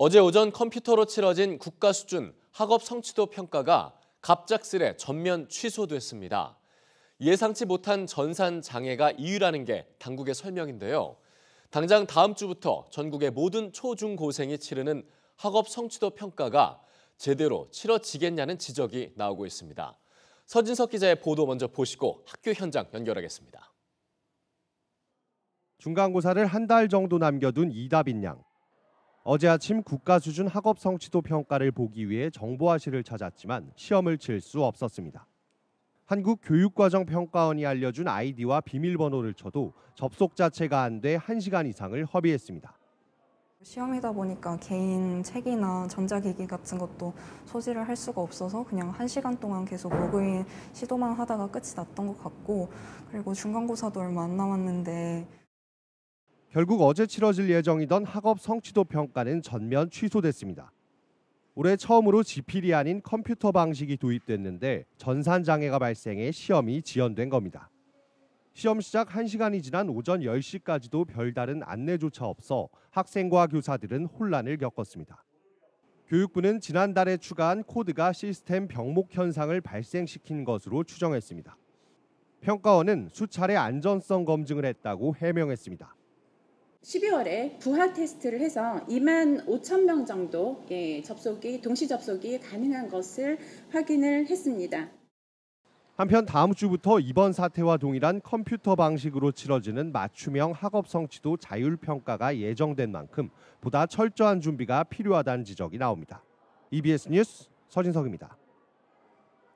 어제 오전 컴퓨터로 치러진 국가 수준 학업 성취도 평가가 갑작스레 전면 취소됐습니다. 예상치 못한 전산 장애가 이유라는 게 당국의 설명인데요. 당장 다음 주부터 전국의 모든 초중고생이 치르는 학업 성취도 평가가 제대로 치러지겠냐는 지적이 나오고 있습니다. 서진석 기자의 보도 먼저 보시고 학교 현장 연결하겠습니다. 중간고사를 한 달 정도 남겨둔 이다빈 양. 어제 아침 국가 수준 학업 성취도 평가를 보기 위해 정보화실을 찾았지만 시험을 칠 수 없었습니다. 한국교육과정평가원이 알려준 아이디와 비밀번호를 쳐도 접속 자체가 안 돼 1시간 이상을 허비했습니다. 시험이다 보니까 개인 책이나 전자기기 같은 것도 소지를 할 수가 없어서 그냥 한 시간 동안 계속 로그인 시도만 하다가 끝이 났던 것 같고 그리고 중간고사도 얼마 안 남았는데 결국 어제 치러질 예정이던 학업 성취도 평가는 전면 취소됐습니다. 올해 처음으로 지필이 아닌 컴퓨터 방식이 도입됐는데 전산 장애가 발생해 시험이 지연된 겁니다. 시험 시작 1시간이 지난 오전 10시까지도 별다른 안내조차 없어 학생과 교사들은 혼란을 겪었습니다. 교육부는 지난달에 추가한 코드가 시스템 병목 현상을 발생시킨 것으로 추정했습니다. 평가원은 수차례 안전성 검증을 했다고 해명했습니다. 12월에 부하 테스트를 해서 2만 5천 명 정도 예, 접속이 동시 접속이 가능한 것을 확인을 했습니다. 한편 다음 주부터 이번 사태와 동일한 컴퓨터 방식으로 치러지는 맞춤형 학업 성취도 자율 평가가 예정된 만큼 보다 철저한 준비가 필요하다는 지적이 나옵니다. EBS 뉴스 서진석입니다.